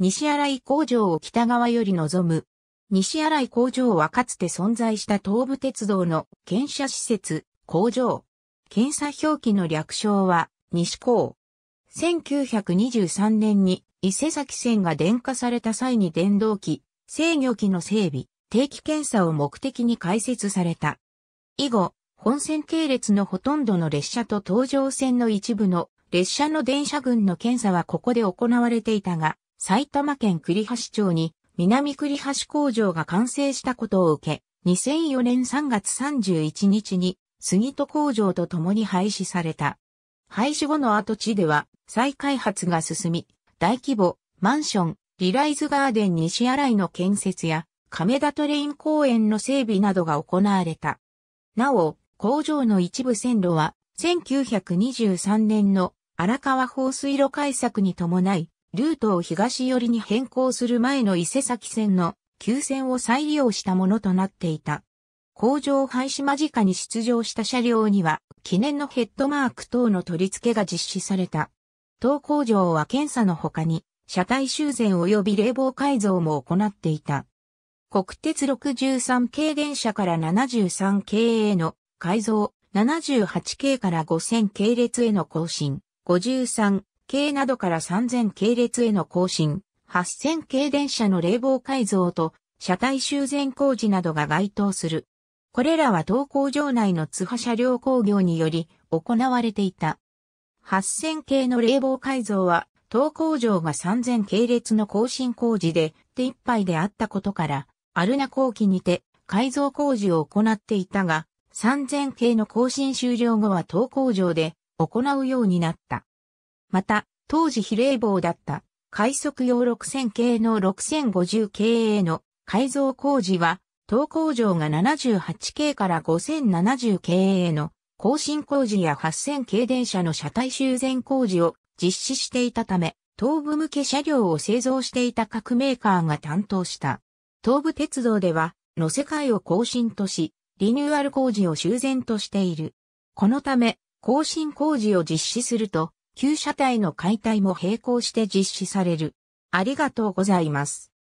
西新井工場を北側より望む。西新井工場はかつて存在した東武鉄道の検査施設、工場。検査表記の略称は西港。1923年に伊勢崎線が電化された際に電動機、制御機の整備、定期検査を目的に開設された。以後、本線系列のほとんどの列車と東上線の一部の列車の電車群の検査はここで行われていたが、埼玉県栗橋町に南栗橋工場が完成したことを受け、2004年3月31日に杉戸工場と共に廃止された。廃止後の跡地では再開発が進み、大規模マンション、リライズガーデン西新井の建設や亀田トレイン公園の整備などが行われた。なお、工場の一部線路は1923年の荒川放水路改作に伴いルートを東寄りに変更する前の伊勢崎線の急線を再利用したものとなっていた。工場廃止間近に出場した車両には記念のヘッドマーク等の取り付けが実施された。当工場は検査の他に車体修繕及び冷房改造も行っていた。国鉄63系電車から73系への改造、78系から5000系列への更新、53系などから3000系列への更新、8000系電車の冷房改造と車体修繕工事などが該当する。これらは東工場内の津波車両工業により行われていた。8000系の冷房改造は、東工場が3000系列の更新工事で手一杯であったことから、アルナ工期にて改造工事を行っていたが、3000系の更新終了後は東工場で行うようになった。また、当時比例棒だった快速用6000系の6050系への改造工事は、東工場が78系から5070系への更新工事や8000系電車の車体修繕工事を実施していたため、東部向け車両を製造していた各メーカーが担当した。東部鉄道では、の世界を更新とし、リニューアル工事を修繕としている。このため、更新工事を実施すると、旧車体の解体も並行して実施される。ありがとうございます。